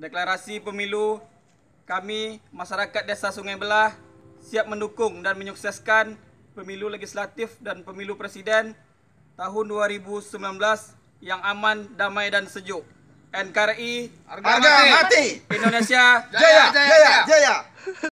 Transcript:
deklarasi pemilu, kami masyarakat Desa Sungai Belah siap mendukung dan menyukseskan pemilu legislatif dan pemilu presiden tahun 2019 yang aman, damai dan sejuk. NKRI harga, mati. mati. Indonesia jaya jaya jaya. jaya. jaya.